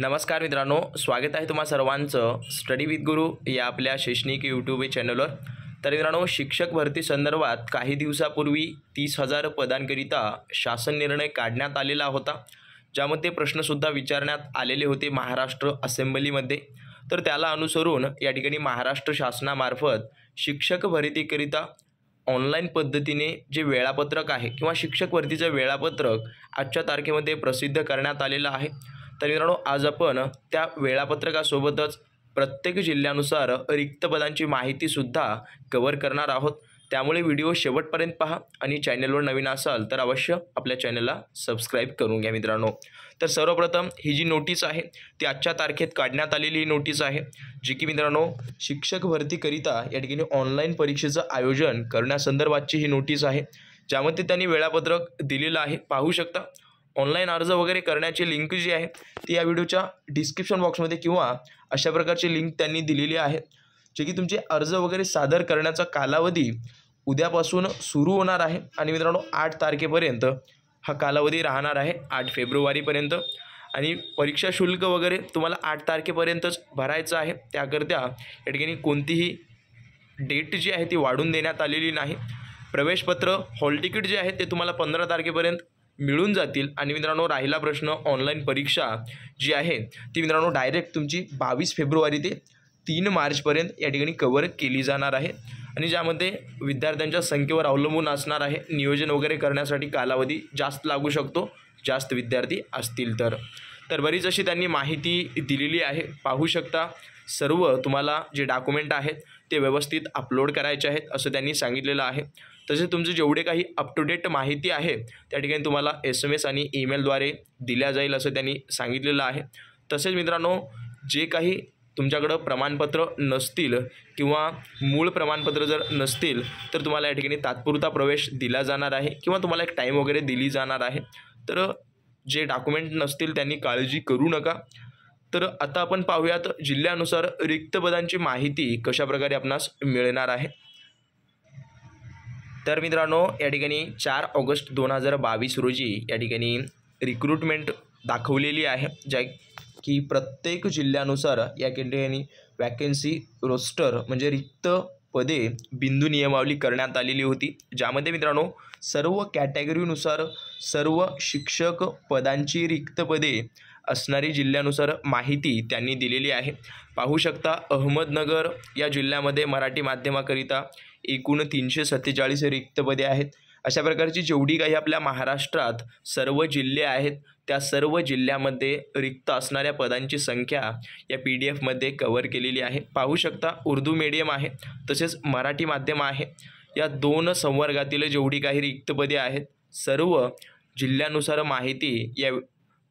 नमस्कार मित्रांनो स्वागत आहे तुम्हा सर्वांचं स्टडी विथ गुरु या आपल्या शैक्षणिक यूट्यूब चॅनलवर तर मित्रांनो शिक्षक भरती संदर्भात काही दिवसापूर्वी तीस हजार पदांकरिता शासन निर्णय काढण्यात आलेला होता ज्यामध्ये प्रश्नसुद्धा विचारण्यात आलेले होते महाराष्ट्र असेंब्लीमध्ये तर त्याला अनुसरून या ठिकाणी महाराष्ट्र शासनामार्फत शिक्षक भरतीकरिता ऑनलाईन पद्धतीने जे वेळापत्रक आहे किंवा शिक्षक भरतीचं वेळापत्रक आजच्या तारखेमध्ये प्रसिद्ध करण्यात आलेलं आहे तर मित्रांनो आज आपण त्या वेळापत्रकासोबतच प्रत्येक जिल्ह्यानुसार रिक्त पदांची माहितीसुद्धा कवर करणार आहोत त्यामुळे व्हिडिओ शेवटपर्यंत पहा आणि चॅनलवर नवीन असाल तर अवश्य आपल्या चॅनलला सबस्क्राईब करून घ्या मित्रांनो तर सर्वप्रथम ही जी नोटीस आहे ती आजच्या तारखेत काढण्यात आलेली ही नोटीस आहे जी की मित्रांनो शिक्षक भरतीकरिता या ठिकाणी ऑनलाईन परीक्षेचं आयोजन करण्यासंदर्भातची ही नोटीस आहे ज्यामध्ये त्यांनी वेळापत्रक दिलेलं आहे पाहू शकता ऑनलाईन अर्ज वगैरे करण्याची लिंक जी आहे ती या व्हिडिओच्या डिस्क्रिप्शन बॉक्समध्ये किंवा अशा प्रकारची लिंक त्यांनी दिलेली आहे जे की तुमचे अर्ज वगैरे सादर करण्याचा कालावधी उद्यापासून सुरू होणार आहे आणि मित्रांनो आठ तारखेपर्यंत हा कालावधी राहणार आहे आठ फेब्रुवारीपर्यंत आणि परीक्षा शुल्क वगैरे तुम्हाला आठ तारखेपर्यंतच भरायचं आहे त्याकरता या ठिकाणी कोणतीही डेट जी आहे ती वाढून देण्यात आलेली नाही प्रवेशपत्र हॉल तिकीट जे आहे ते तुम्हाला पंधरा तारखेपर्यंत मिळून जातील आणि मित्रांनो राहिला प्रश्न ऑनलाईन परीक्षा जी आहे ती मित्रांनो डायरेक्ट तुमची बावीस फेब्रुवारी ते तीन मार्चपर्यंत या ठिकाणी कवर केली जाणार आहे आणि ज्यामध्ये विद्यार्थ्यांच्या संख्येवर अवलंबून असणार आहे नियोजन वगैरे करण्यासाठी कालावधी जास्त लागू शकतो जास्त विद्यार्थी असतील तर तर बरीच अशी त्यांनी माहिती दिलेली आहे पाहू शकता सर्व तुम्हाला जे डॉक्युमेंट आहेत ते व्यवस्थित अपलोड करायचे आहेत असं त्यांनी सांगितलेलं आहे तसेच तुमचे जेवढे काही अप टू डेट माहिती आहे त्या ठिकाणी तुम्हाला एस एम एस आणि ईमेलद्वारे दिल्या जाईल असं त्यांनी सांगितलेलं आहे तसेच मित्रांनो जे काही तुमच्याकडं प्रमाणपत्र नसतील किंवा मूळ प्रमाणपत्र जर नसतील तर तुम्हाला या ठिकाणी तात्पुरता प्रवेश दिला जाणार आहे किंवा तुम्हाला एक टाईम वगैरे दिली जाणार आहे तर जे डॉक्युमेंट नसतील त्यांनी काळजी करू नका तर आता आपण पाहूयात जिल्ह्यानुसार रिक्त पदांची माहिती कशाप्रकारे आपणास मिळणार आहे तर मित्रांनो या ठिकाणी चार ऑगस्ट दोन हजार बावीस रोजी या ठिकाणी रिक्रुटमेंट दाखवलेली आहे ज्या की प्रत्येक जिल्ह्यानुसार या ठिकाणी वॅकेन्सी रोस्टर म्हणजे रिक्त पदे बिंदू नियमावली करण्यात आलेली होती ज्यामध्ये मित्रांनो सर्व कॅटेगरीनुसार सर्व शिक्षक पदांची रिक्त पदे असणारी जिल्ह्यानुसार माहिती त्यांनी दिलेली आहे पाहू शकता अहमदनगर या जिल्ह्यामध्ये मराठी माध्यमाकरिता एकूण तीनशे सत्तेचाळीस रिक्तपदे आहेत अशा प्रकारची जेवढी काही आपल्या महाराष्ट्रात सर्व जिल्हे आहेत त्या सर्व जिल्ह्यामध्ये रिक्त असणाऱ्या पदांची संख्या या पी डी एफमध्ये कवर केलेली आहे पाहू शकता उर्दू मीडियम आहे तसेच मराठी माध्यम आहे या दोन संवर्गातील जेवढी काही रिक्तपदे आहेत सर्व जिल्ह्यानुसार माहिती या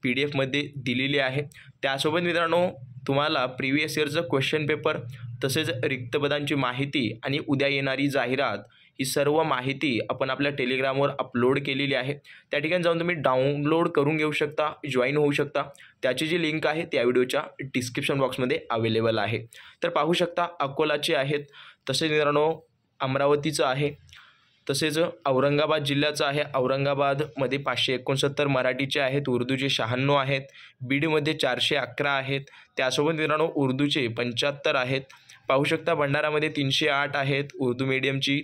पी डी एफमध्ये दिलेली आहे त्यासोबत मित्रांनो तुम्हाला प्रिव्हियस इयरचं क्वेश्चन पेपर तसेच रिक्तपदांची माहिती आणि उद्या येणारी जाहिरात ही सर्व माहिती आपण आपल्या टेलिग्रामवर अपलोड केलेली आहे त्या ठिकाणी जाऊन तुम्ही डाउनलोड करून घेऊ शकता जॉईन होऊ शकता त्याची जी लिंक आहे त्या व्हिडिओच्या डिस्क्रिप्शन बॉक्समध्ये अवेलेबल आहे तर पाहू शकता अकोलाचे आहेत तसेच मित्रांनो अमरावतीचं आहे तसेच औरंगाबाद जिल्ह्याचं आहे औरंगाबादमध्ये पाचशे एकोणसत्तर मराठीचे आहेत उर्दूचे शहाण्णव आहेत बीडमध्ये चारशे अकरा आहेत त्यासोबत मित्रांनो उर्दूचे पंच्याहत्तर आहेत पाहू शकता भंडारामध्ये तीनशे आठ आहेत उर्दू मीडियमची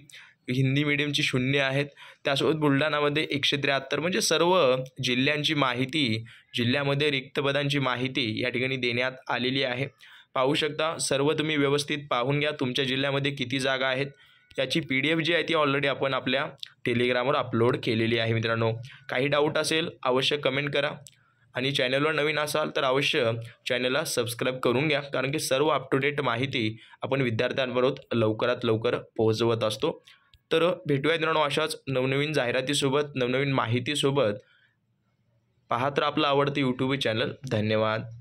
हिंदी मीडियमची शून्य आहेत त्यासोबत बुलढाणामध्ये एकशे त्र्याहत्तर म्हणजे सर्व जिल्ह्यांची माहिती जिल्ह्यामध्ये रिक्तपदांची माहिती या ठिकाणी देण्यात आलेली आहे पाहू शकता सर्व तुम्ही व्यवस्थित पाहून घ्या तुमच्या जिल्ह्यामध्ये किती जागा आहेत याची पी डी एफ जी आहे ती ऑलरेडी आपण आपल्या टेलिग्रामवर अपलोड केलेली आहे मित्रांनो काही डाऊट असेल अवश्य कमेंट करा आणि चॅनलवर नवीन असाल तर अवश्य चॅनलला सबस्क्राईब करून घ्या कारण की सर्व अप टू डेट माहिती आपण विद्यार्थ्यांबरोबर लवकरात लवकर पोहोचवत असतो तर भेटूया मित्रांनो अशाच नवनवीन जाहिरातीसोबत नवनवीन माहितीसोबत पहा तर आपलं आवडतं यूट्यूब चॅनल धन्यवाद